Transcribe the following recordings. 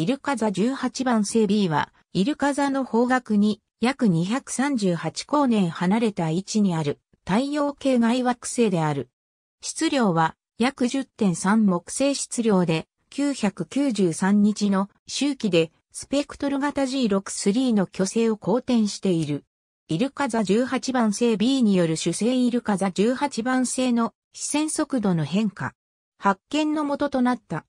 イルカ座18番星 B は、イルカ座の方角に約238光年離れた位置にある太陽系外惑星である。質量は約10.3木星質量で993日の周期でスペクトル型 G63 の巨星を公転している。イルカ座18番星 B による主星イルカ座18番星の視線速度の変化。発見の元となった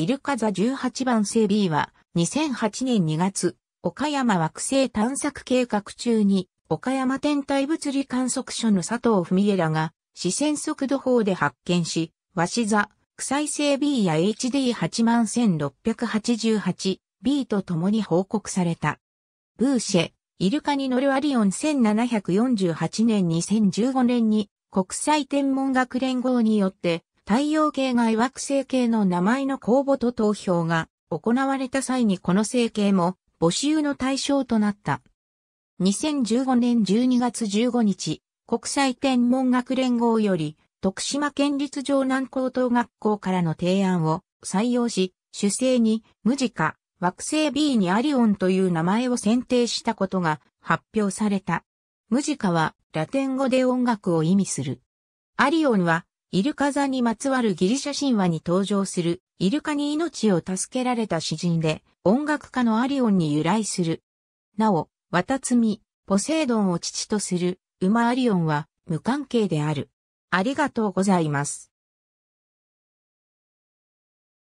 イルカ座18番星 B は、2008年2月、岡山惑星探索計画中に、岡山天体物理観測所の佐藤文枝らが、視線速度法で発見し、鷲座、臭い星 B や HD81688B と共に報告された。ブーシェ、イルカに乗るアリオン1748年2015年に国際天文学連合によって太陽系外惑星系の名前の公募と投票が行われた際にこの星系も募集の対象となった。2015年12月15日、国際天文学連合より、徳島県立城南高等学校からの提案を採用し、主星に無事か惑星 B にアリオンという名前を選定したことが発表された。無ジカはラテン語で音楽を意味する。アリオンはイルカ座にまつわるギリシャ神話に登場する、イルカに命を助けられた詩人で、音楽家のアリオンに由来する。なお、ワタツミ、ポセイドンを父とする、馬アリオンは無関係である。ありがとうございます。